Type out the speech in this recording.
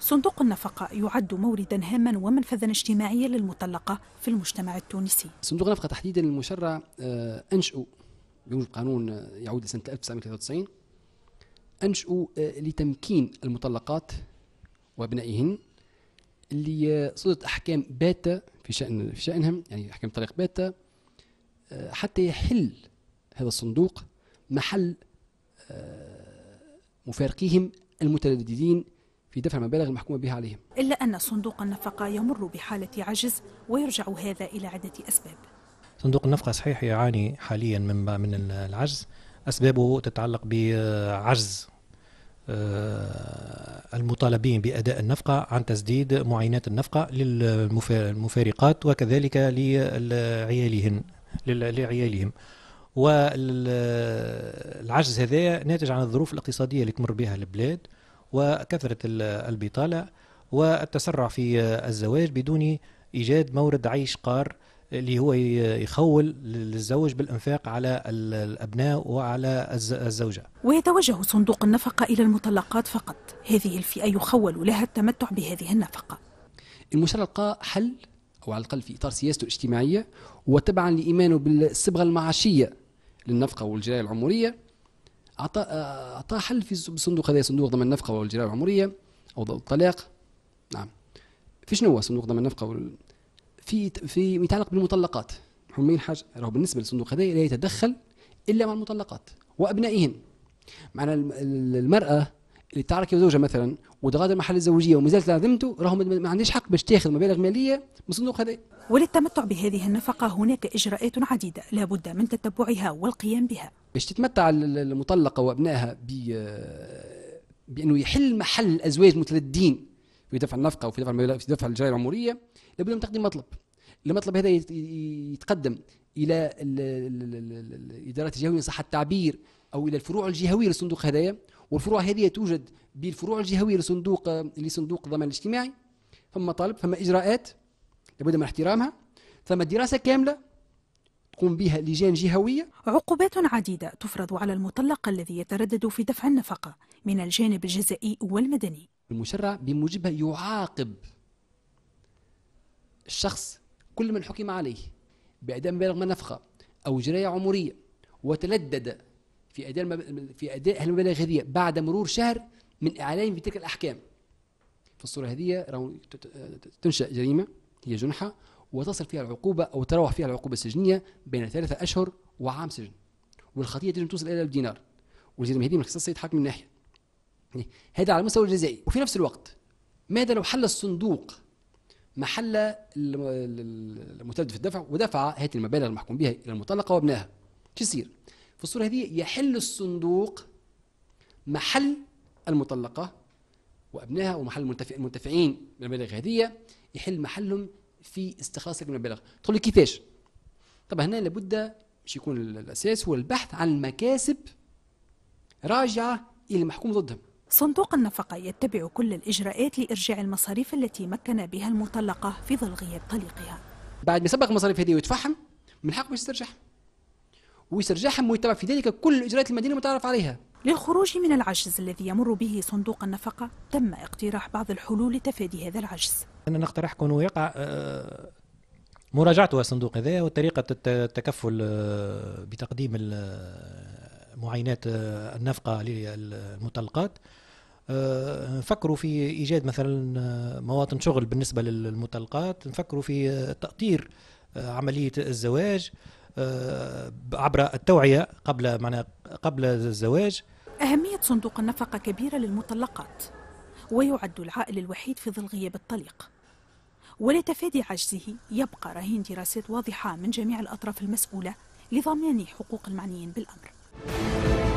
صندوق النفقة يعد موردا هاما ومنفذا اجتماعيا للمطلقة في المجتمع التونسي صندوق النفقة تحديدا المشرع أنشئوا آه، بموجب قانون آه، يعود لسنة 1993 أنشئوا آه، لتمكين المطلقات وأبنائهن اللي صدرت أحكام باتة في شأن في شأنهم يعني أحكام طريق باتة حتى يحل هذا الصندوق محل مفارقيهم المترددين في دفع مبالغ المحكومة بها عليهم إلا أن صندوق النفقة يمر بحالة عجز ويرجع هذا إلى عدة أسباب صندوق النفقة صحيح يعاني حاليا من من العجز أسبابه تتعلق بعجز آه، المطالبين بأداء النفقة عن تسديد معينات النفقة للمفارقات وكذلك لعيالهن لعيالهم والعجز هذا ناتج عن الظروف الاقتصادية اللي تمر بها البلاد وكثرة البطالة والتسرع في الزواج بدون إيجاد مورد عيش قار اللي هو يخول للزوج بالانفاق على الابناء وعلى الزوجه. ويتوجه صندوق النفقه الى المطلقات فقط، هذه الفئه يخول لها التمتع بهذه النفقه. المشرقة حل او على الاقل في اطار سياسته الاجتماعيه وتبعا لايمانه بالصبغه المعاشيه للنفقه والجرايه العمريه اعطى اعطاه حل في صندوق هذا صندوق ضمان النفقه والجراء العمريه او الطلاق نعم في شنو هو صندوق ضمان النفقه وال... في في يتعلق بالمطلقات حمين حاجه راه بالنسبه للصندوق هذا لا يتدخل الا مع المطلقات وابنائهن معنا المراه اللي تعرك زوجها مثلا وتغادر محل الزوجيه وما زالت ذمته راه ما عندهاش حق باش تاخذ مبالغ ماليه من الصندوق هذا وللتمتع بهذه النفقه هناك اجراءات عديده لابد من تتبعها والقيام بها باش تتمتع المطلقه وابنائها ب بانه يحل محل الازواج المتلدين في دفع النفقه وفي دفع في دفع الجرائم العمريه لابد من تقديم مطلب المطلب هذا يتقدم الى الادارات الجهويه صح التعبير او الى الفروع الجهويه للصندوق هذايا والفروع هذه توجد بالفروع الجهويه لصندوق لصندوق الضمان الاجتماعي فما طالب فما اجراءات لابد من احترامها ثم دراسه كامله تقوم بها لجان جهوية؟ عقوبات عديدة تفرض على المطلق الذي يتردد في دفع النفقة من الجانب الجزائي والمدني المشرع بموجبها يعاقب الشخص كل من حكم عليه بإعدام مبالغ من نفقة أو جراية عمرية وتلدد في أداء في أداء المبالغ هذه بعد مرور شهر من إعلان بتلك الأحكام في الصورة هذه تنشأ جريمة هي جنحة وتصل فيها العقوبة أو تروح فيها العقوبة السجنية بين ثلاثة أشهر وعام سجن والخطية تجم توصل إلى الدينار وزير المهدي من اختصاص يتحاكم من ناحية يعني هذا على المستوى الجزائي وفي نفس الوقت ماذا لو حل الصندوق محل في الدفع ودفع هذه المبالغ المحكوم بها إلى المطلقة وابنائها شو يصير؟ في الصورة هذه يحل الصندوق محل المطلقة وأبنائها ومحل المنتفعين بالمبالغ هذه يحل محلهم في استخلاصك من المبالغ تقول لي كيفاش طبعا هنا لابد باش يكون الاساس هو البحث عن مكاسب راجعه الى المحكوم ضدهم صندوق النفقة يتبع كل الإجراءات لإرجاع المصاريف التي مكن بها المطلقة في ظل غياب طليقها بعد ما سبق المصاريف هذه ويدفعهم من حقه يسترجعها ويسترجعهم ويتبع في ذلك كل الإجراءات المدينه المتعارف عليها للخروج من العجز الذي يمر به صندوق النفقة تم اقتراح بعض الحلول لتفادي هذا العجز انا نقترح كون يقع آه، مراجعة الصندوق هذا وطريقة التكفل آه، بتقديم آه، معاينات النفقة للمطلقات نفكروا في إيجاد مثلا مواطن شغل بالنسبة للمطلقات نفكروا في تأطير عملية الزواج عبر التوعية قبل معنا قبل الزواج أهمية صندوق النفقة كبيرة للمطلقات ويعد العائل الوحيد في ظل غياب الطليق ولتفادي عجزه يبقى رهين دراسات واضحة من جميع الأطراف المسؤولة لضمان حقوق المعنيين بالأمر